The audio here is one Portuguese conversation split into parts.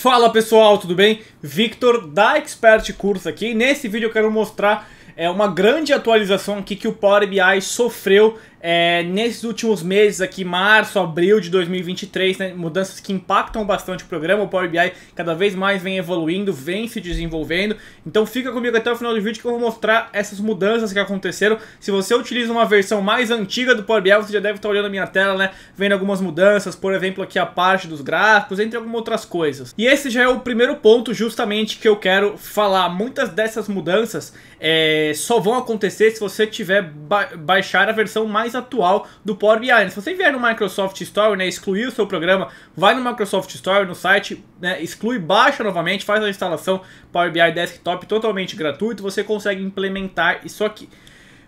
Fala pessoal, tudo bem? Victor da Expert Curso aqui. Nesse vídeo eu quero mostrar é, uma grande atualização aqui que o Power BI sofreu é, nesses últimos meses aqui, março, abril de 2023, né, mudanças que impactam bastante o programa, o Power BI cada vez mais vem evoluindo, vem se desenvolvendo. Então fica comigo até o final do vídeo que eu vou mostrar essas mudanças que aconteceram. Se você utiliza uma versão mais antiga do Power BI, você já deve estar olhando a minha tela, né, vendo algumas mudanças, por exemplo aqui a parte dos gráficos, entre algumas outras coisas. E esse já é o primeiro ponto justamente que eu quero falar. Muitas dessas mudanças é, só vão acontecer se você tiver ba baixar a versão mais mais atual do Power BI. Se você vier no Microsoft Store, né, excluir o seu programa, vai no Microsoft Store, no site, né, exclui, baixa novamente, faz a instalação Power BI Desktop totalmente gratuito, você consegue implementar isso aqui.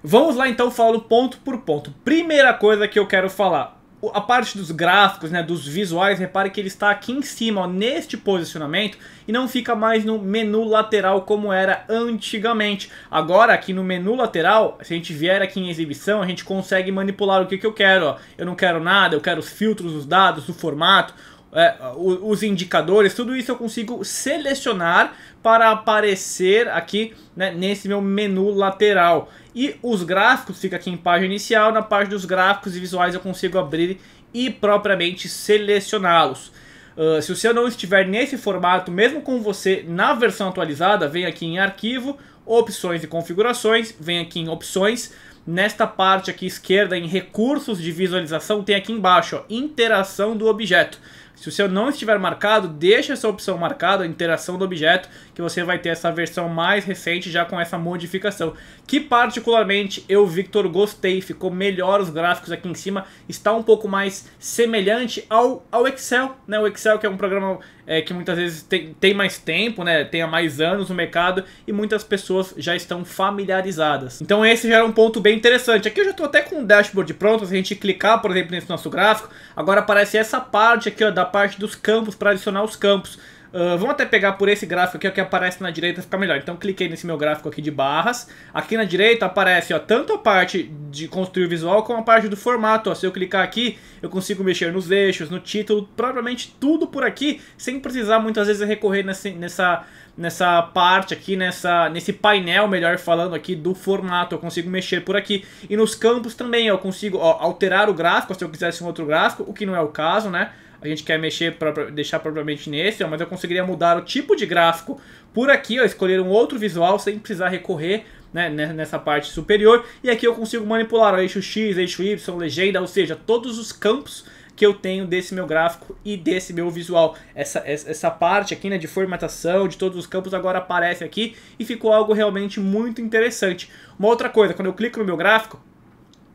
Vamos lá então, falo ponto por ponto. Primeira coisa que eu quero falar, a parte dos gráficos, né, dos visuais, repare que ele está aqui em cima, ó, neste posicionamento, e não fica mais no menu lateral como era antigamente. Agora, aqui no menu lateral, se a gente vier aqui em exibição, a gente consegue manipular o que, que eu quero. Ó. Eu não quero nada, eu quero os filtros, os dados, o formato, é, os indicadores, tudo isso eu consigo selecionar para aparecer aqui né, nesse meu menu lateral. E os gráficos fica aqui em página inicial, na parte dos gráficos e visuais eu consigo abrir e propriamente selecioná-los. Uh, se o seu não estiver nesse formato, mesmo com você na versão atualizada, vem aqui em arquivo, opções e configurações, vem aqui em opções, nesta parte aqui esquerda, em recursos de visualização, tem aqui embaixo, ó, interação do objeto. Se o seu não estiver marcado, deixa essa opção marcada, interação do objeto, que você vai ter essa versão mais recente já com essa modificação. Que particularmente eu, Victor, gostei, ficou melhor os gráficos aqui em cima, está um pouco mais semelhante ao, ao Excel, né? O Excel que é um programa é, que muitas vezes tem, tem mais tempo, né? Tem há mais anos no mercado e muitas pessoas já estão familiarizadas. Então esse já era um ponto bem interessante. Aqui eu já estou até com o dashboard pronto. Se a gente clicar, por exemplo, nesse nosso gráfico, agora aparece essa parte aqui ó, da parte dos campos, para adicionar os campos. Uh, vamos até pegar por esse gráfico aqui, que aparece na direita, fica melhor. Então cliquei nesse meu gráfico aqui de barras. Aqui na direita aparece ó, tanto a parte de construir visual como a parte do formato. Ó. Se eu clicar aqui, eu consigo mexer nos eixos, no título, provavelmente tudo por aqui, sem precisar muitas vezes recorrer nesse, nessa, nessa parte aqui, nessa, nesse painel, melhor falando aqui, do formato. Eu consigo mexer por aqui. E nos campos também, ó, eu consigo alterar o gráfico, se eu quisesse um outro gráfico, o que não é o caso, né? a gente quer mexer, pra, deixar propriamente nesse, ó, mas eu conseguiria mudar o tipo de gráfico por aqui, ó, escolher um outro visual sem precisar recorrer né, nessa parte superior. E aqui eu consigo manipular o eixo X, eixo Y, legenda, ou seja, todos os campos que eu tenho desse meu gráfico e desse meu visual. Essa, essa parte aqui né, de formatação de todos os campos agora aparece aqui e ficou algo realmente muito interessante. Uma outra coisa, quando eu clico no meu gráfico,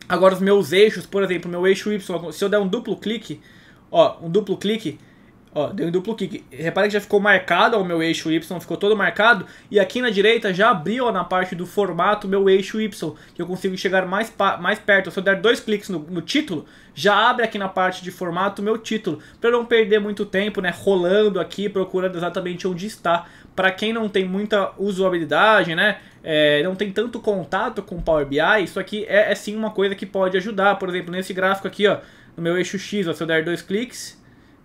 agora os meus eixos, por exemplo, meu eixo Y, se eu der um duplo clique, Ó, um duplo clique. Ó, deu um duplo clique. Repara que já ficou marcado, ó, o meu eixo Y ficou todo marcado. E aqui na direita já abriu, ó, na parte do formato, meu eixo Y. Que eu consigo chegar mais, mais perto. Se eu der dois cliques no, no título, já abre aqui na parte de formato meu título. Para não perder muito tempo, né, rolando aqui, procurando exatamente onde está. Para quem não tem muita usabilidade, né, é, não tem tanto contato com Power BI, isso aqui é, é sim uma coisa que pode ajudar. Por exemplo, nesse gráfico aqui, ó no meu eixo X, ó, se eu der dois cliques,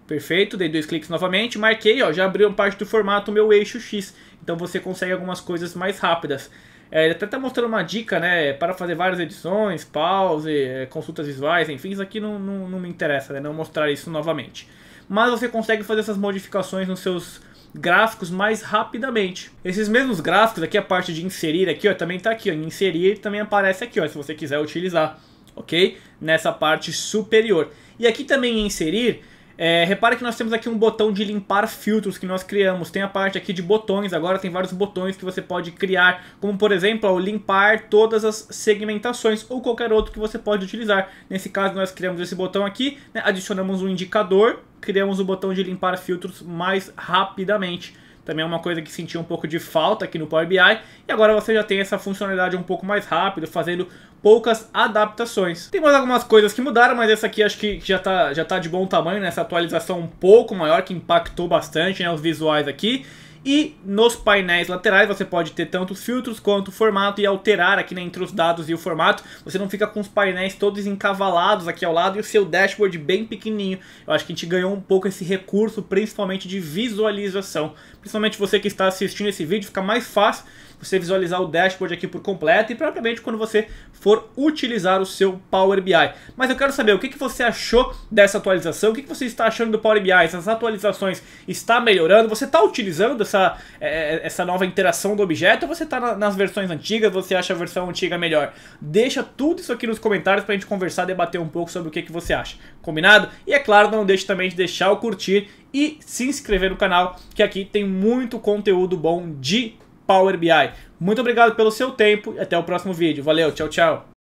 perfeito, dei dois cliques novamente, marquei, ó, já abriu uma parte do formato meu eixo X. Então você consegue algumas coisas mais rápidas. É, ele até está mostrando uma dica, né, para fazer várias edições, pause, é, consultas visuais, enfim, isso aqui não, não, não me interessa, né, não mostrar isso novamente. Mas você consegue fazer essas modificações nos seus gráficos mais rapidamente. Esses mesmos gráficos aqui, a parte de inserir aqui, ó, também está aqui, ó, inserir também aparece aqui, ó, se você quiser utilizar ok? Nessa parte superior. E aqui também em inserir, é, repare que nós temos aqui um botão de limpar filtros que nós criamos. Tem a parte aqui de botões, agora tem vários botões que você pode criar, como por exemplo, ó, limpar todas as segmentações ou qualquer outro que você pode utilizar. Nesse caso nós criamos esse botão aqui, né, adicionamos um indicador, criamos o botão de limpar filtros mais rapidamente. Também é uma coisa que sentia um pouco de falta aqui no Power BI. E agora você já tem essa funcionalidade um pouco mais rápida, fazendo poucas adaptações. Tem mais algumas coisas que mudaram, mas essa aqui acho que já tá, já tá de bom tamanho, né? Essa atualização um pouco maior, que impactou bastante né? os visuais aqui. E nos painéis laterais você pode ter tanto os filtros quanto o formato e alterar aqui né, entre os dados e o formato. Você não fica com os painéis todos encavalados aqui ao lado e o seu dashboard bem pequenininho. Eu acho que a gente ganhou um pouco esse recurso, principalmente de visualização. Principalmente você que está assistindo esse vídeo, fica mais fácil você visualizar o dashboard aqui por completo e propriamente quando você for utilizar o seu Power BI. Mas eu quero saber o que, que você achou dessa atualização, o que, que você está achando do Power BI, essas atualizações está melhorando, você está utilizando essa, é, é, essa nova interação do objeto ou você está na, nas versões antigas, você acha a versão antiga melhor? Deixa tudo isso aqui nos comentários para a gente conversar, debater um pouco sobre o que, que você acha, combinado? E é claro, não deixe também de deixar o curtir e se inscrever no canal, que aqui tem muito conteúdo bom de Power BI. Muito obrigado pelo seu tempo e até o próximo vídeo. Valeu, tchau, tchau.